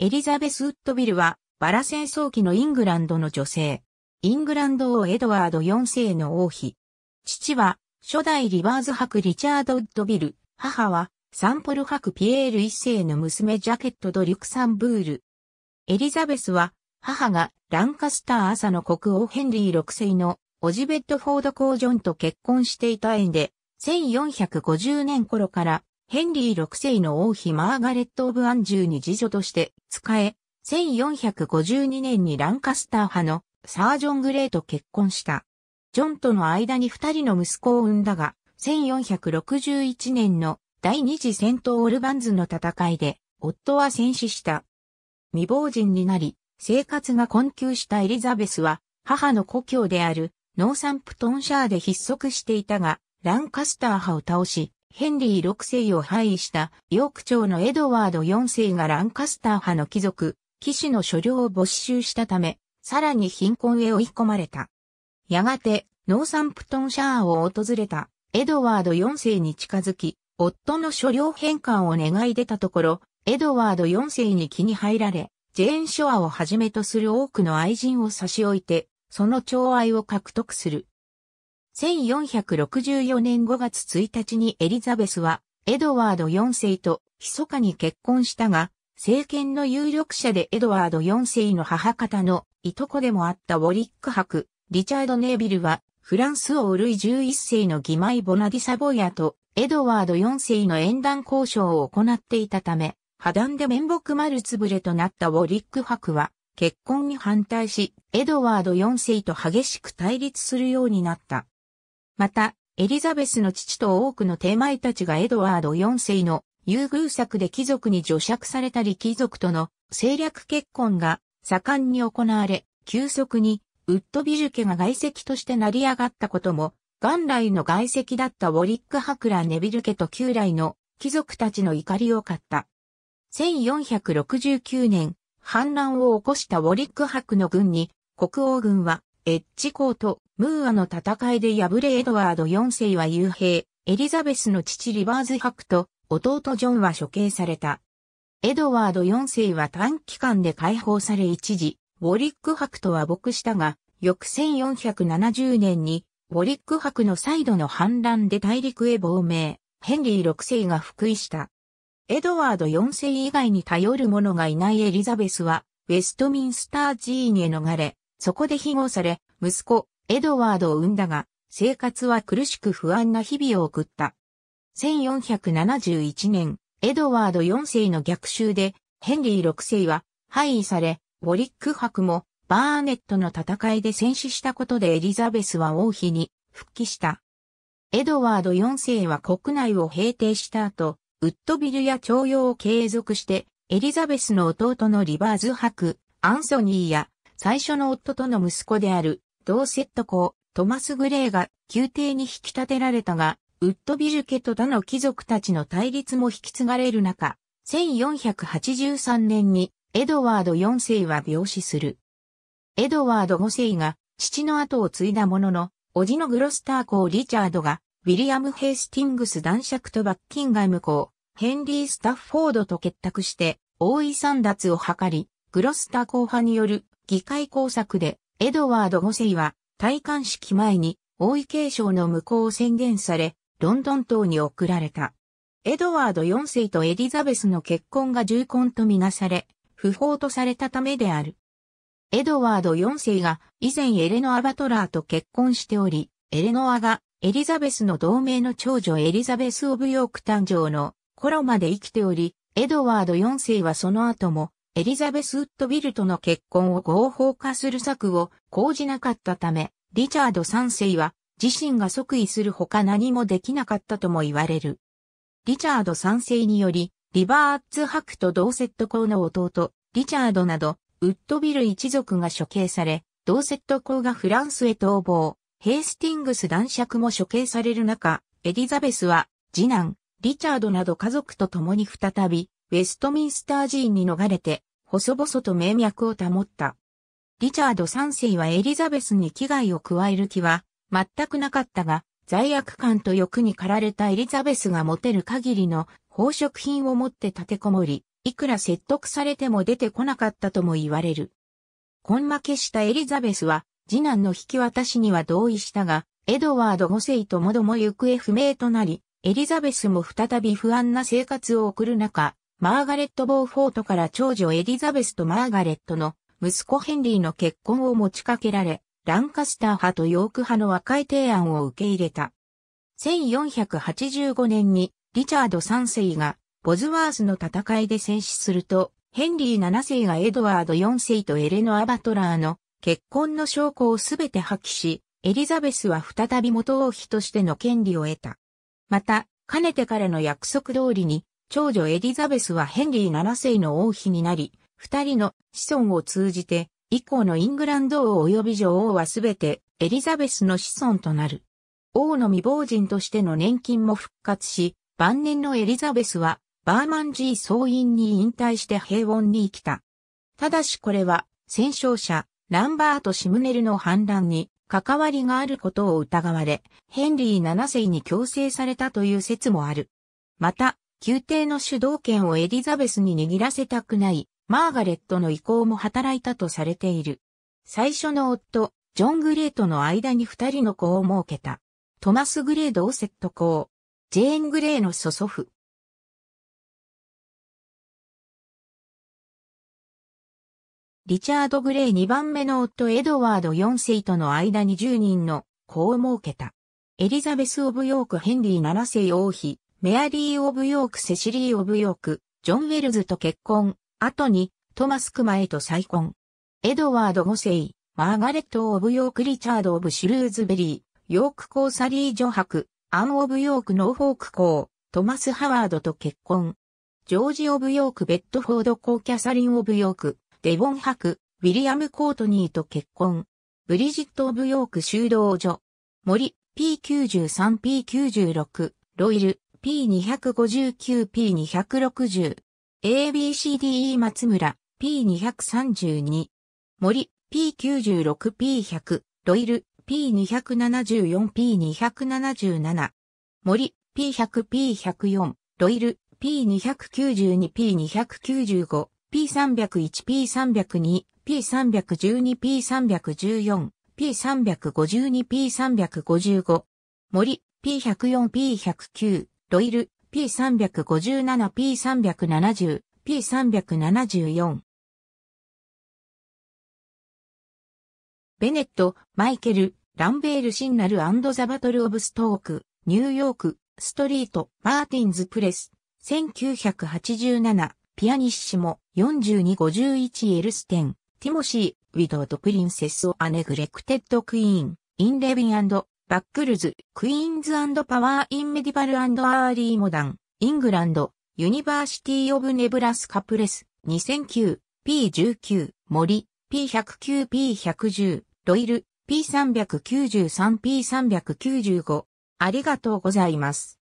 エリザベス・ウッドビルは、バラ戦争期のイングランドの女性。イングランド王エドワード4世の王妃。父は、初代リバーズ博リチャード・ウッドビル。母は、サンポル博ピエール1世の娘ジャケット・ド・リュクサンブール。エリザベスは、母がランカスター朝の国王ヘンリー6世のオジベッドフォード・コージョンと結婚していた縁で、1450年頃からヘンリー6世の王妃マーガレット・オブ・アンジューに次女として使え、1452年にランカスター派のサージョン・グレーと結婚した。ジョンとの間に二人の息子を産んだが、1461年の第二次戦闘オルバンズの戦いで、夫は戦死した。未亡人になり、生活が困窮したエリザベスは、母の故郷であるノーサンプトンシャーで筆足していたが、ランカスター派を倒し、ヘンリー6世を廃位したヨーク朝のエドワード4世がランカスター派の貴族、騎士の所領を没収したため、さらに貧困へ追い込まれた。やがて、ノーサンプトンシャーを訪れたエドワード4世に近づき、夫の所領返還を願い出たところ、エドワード4世に気に入られ、ジェーン・ショアをはじめとする多くの愛人を差し置いて、その寵愛を獲得する。1464年5月1日にエリザベスはエドワード4世と密かに結婚したが、政権の有力者でエドワード4世の母方のいとこでもあったウォリック博、リチャード・ネービルは、フランス王ルイ11世の義妹ボナディ・サボヤとエドワード4世の縁談交渉を行っていたため、破談で面目丸つぶれとなったウォリック博は、結婚に反対し、エドワード4世と激しく対立するようになった。また、エリザベスの父と多くの手前たちがエドワード4世の優遇策で貴族に除釈されたり貴族との政略結婚が盛んに行われ、急速にウッドビジュ家が外籍として成り上がったことも、元来の外籍だったウォリック・ハクラー・ネビル家と旧来の貴族たちの怒りを買った。1469年、反乱を起こしたウォリック・ハクの軍に、国王軍はエッジ公とムーアの戦いで敗れエドワード4世は幽閉、エリザベスの父リバーズ博と弟ジョンは処刑された。エドワード4世は短期間で解放され一時、ウォリック博とは牧したが、翌1470年に、ウォリック博の再度の反乱で大陸へ亡命、ヘンリー6世が復位した。エドワード4世以外に頼る者がいないエリザベスは、ウェストミンスター寺院へ逃れ、そこで庇護され、息子、エドワードを産んだが、生活は苦しく不安な日々を送った。1471年、エドワード4世の逆襲で、ヘンリー6世は廃位され、ウォリック伯もバーネットの戦いで戦死したことでエリザベスは王妃に復帰した。エドワード4世は国内を平定した後、ウッドビルや徴用を継続して、エリザベスの弟のリバーズ伯、アンソニーや最初の夫との息子である、同セット公、トマス・グレーが宮廷に引き立てられたが、ウッドビジュケと他の貴族たちの対立も引き継がれる中、1483年にエドワード4世は病死する。エドワード5世が父の後を継いだものの、叔父のグロスター公リチャードが、ウィリアム・ヘイスティングス男爵とバッキンガム公、ヘンリー・スタッフォードと結託して、大井三脱を図り、グロスター公派による議会工作で、エドワード5世は、戴冠式前に、王位継承の無効を宣言され、ロンドン島に送られた。エドワード4世とエリザベスの結婚が重婚とみなされ、不法とされたためである。エドワード4世が以前エレノア・バトラーと結婚しており、エレノアがエリザベスの同盟の長女エリザベス・オブ・ヨーク誕生の頃まで生きており、エドワード4世はその後もエリザベス・ウッドビルとの結婚を合法化する策を講じなかったため、リチャード3世は自身が即位するほか何もできなかったとも言われる。リチャード3世により、リバーッツハクとドーセット公の弟、リチャードなど、ウッドビル一族が処刑され、ドーセット公がフランスへ逃亡、ヘイスティングス男爵も処刑される中、エリザベスは、次男、リチャードなど家族と共に再び、ウェストミンスター寺院に逃れて、細々と名脈を保った。リチャード3世はエリザベスに危害を加える気は全くなかったが、罪悪感と欲に駆られたエリザベスが持てる限りの宝飾品を持って立てこもり、いくら説得されても出てこなかったとも言われる。根負けしたエリザベスは、次男の引き渡しには同意したが、エドワード5世ともども行方不明となり、エリザベスも再び不安な生活を送る中、マーガレット・ボーフォートから長女エリザベスとマーガレットの息子ヘンリーの結婚を持ちかけられ、ランカスター派とヨーク派の和解提案を受け入れた。1485年にリチャード3世がボズワースの戦いで戦死すると、ヘンリー7世がエドワード4世とエレノア・バトラーの結婚の証拠をすべて破棄し、エリザベスは再び元王妃としての権利を得た。また、かねてからの約束通りに、長女エリザベスはヘンリー7世の王妃になり、二人の子孫を通じて、以降のイングランド王及び女王はすべてエリザベスの子孫となる。王の未亡人としての年金も復活し、晩年のエリザベスはバーマンジー総員に引退して平穏に生きた。ただしこれは戦勝者ランバート・シムネルの反乱に関わりがあることを疑われ、ヘンリー7世に強制されたという説もある。また、宮廷の主導権をエリザベスに握らせたくない、マーガレットの意向も働いたとされている。最初の夫、ジョン・グレーとの間に二人の子を設けた。トマス・グレード・オセット公、ジェーン・グレーの祖祖父。リチャード・グレー2番目の夫エドワード4世との間に10人の子を設けた。エリザベス・オブ・ヨーク・ヘンリー7世王妃、メアリー・オブ・ヨーク・セシリー・オブ・ヨーク、ジョン・ウェルズと結婚、後にトマス・クマへと再婚。エドワード5世、マーガレット・オブ・ヨーク・リチャード・オブ・シュルーズベリー、ヨークコーサリー・ジョハク、アン・オブ・ヨーク・ノーフォークコー、トマス・ハワードと結婚。ジョージ・オブ・ヨーク・ベッドフォードコー・キャサリン・オブ・ヨーク、デボンハク、ウィリアム・コートニーと結婚。ブリジット・オブ・ヨーク修道女。森 P93P96、ロイル、P259、P260。ABCDE 松村、P232。森、P96、P100。ロイル、P274、P277。森、P100、P104。ロイル、P292、P295。P301、P302。P312、P314。P352、P355。森、P104、P109。ロイル、P357、P370、P374。ベネット、マイケル、ランベール・シンナルザ・バトル・オブ・ストーク、ニューヨーク、ストリート、マーティンズ・プレス、1987、ピアニッシモ、4251エルステン、ティモシー、ウィドウとプリンセス・オア・ネグレクテッド・クイーン、イン・レビンバックルズ、クイーンズパワーインメディバルアーリーモダン、イングランド、ユニバーシティオブネブラスカプレス、2009、P19、森、P109、P110、ロイル、P393、P395。ありがとうございます。